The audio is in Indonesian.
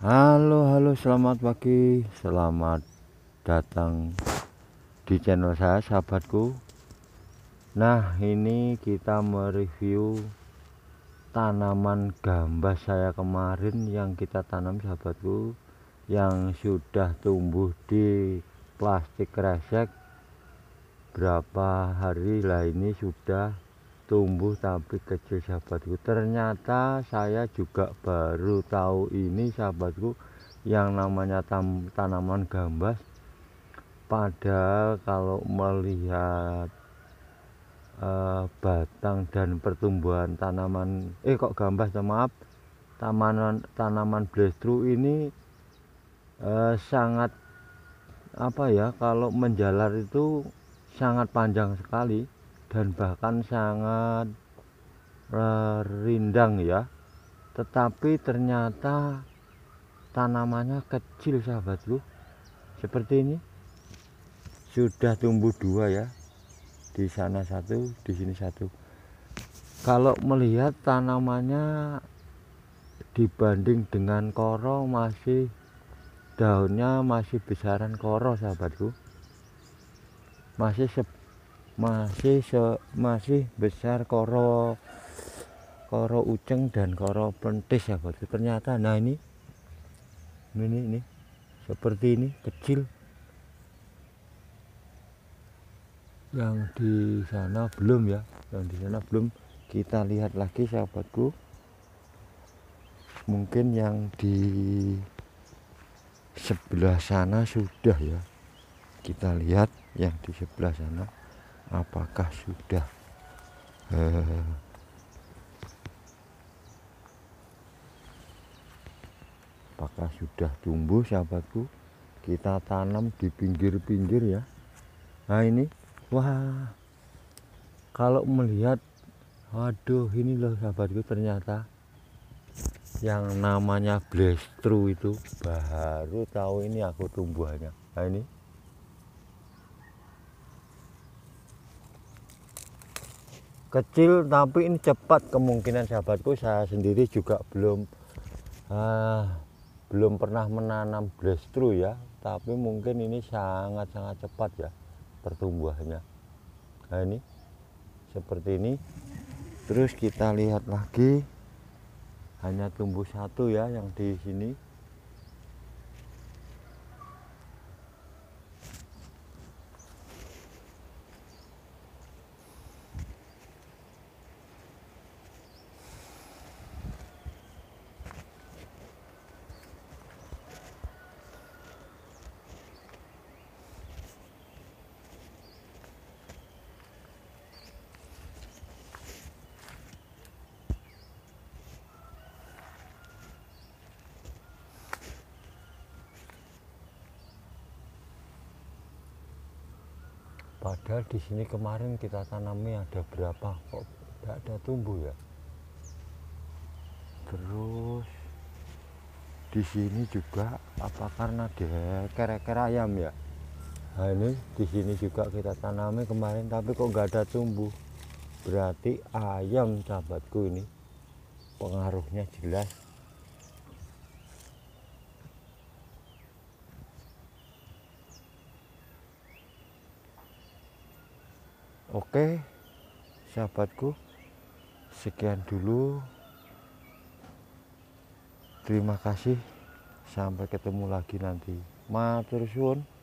Halo, halo, selamat pagi, selamat datang di channel saya, sahabatku. Nah, ini kita mereview tanaman gambas saya kemarin yang kita tanam, sahabatku, yang sudah tumbuh di plastik resek. Berapa hari lah ini sudah tumbuh tapi kecil sahabatku ternyata saya juga baru tahu ini sahabatku yang namanya tam tanaman gambas padahal kalau melihat uh, batang dan pertumbuhan tanaman eh kok gambas ya, maaf tanaman tanaman blestru ini uh, sangat apa ya kalau menjalar itu sangat panjang sekali dan bahkan sangat rindang ya tetapi ternyata tanamannya kecil sahabatku seperti ini sudah tumbuh dua ya di sana satu di sini satu kalau melihat tanamannya dibanding dengan koro masih daunnya masih besaran koro sahabatku masih masih se masih besar koro koro uceng dan koro pentis ya bos ternyata nah ini ini ini seperti ini kecil yang di sana belum ya yang di sana belum kita lihat lagi sahabatku mungkin yang di sebelah sana sudah ya kita lihat yang di sebelah sana apakah sudah eh. apakah sudah tumbuh sahabatku kita tanam di pinggir-pinggir ya nah ini wah kalau melihat waduh ini loh sahabatku ternyata yang namanya blestru itu baru tahu ini aku tumbuhannya nah ini kecil tapi ini cepat kemungkinan sahabatku saya sendiri juga belum uh, belum pernah menanam blestru ya tapi mungkin ini sangat-sangat cepat ya pertumbuhannya nah ini seperti ini terus kita lihat lagi hanya tumbuh satu ya yang di sini Padahal di sini kemarin kita tanami ada berapa kok tidak ada tumbuh ya. Terus di sini juga apa karena dikere-kere ayam ya? Nah ini di sini juga kita tanami kemarin tapi kok nggak ada tumbuh. Berarti ayam sahabatku ini pengaruhnya jelas Oke, sahabatku, sekian dulu. Terima kasih. Sampai ketemu lagi nanti. Matur suwun.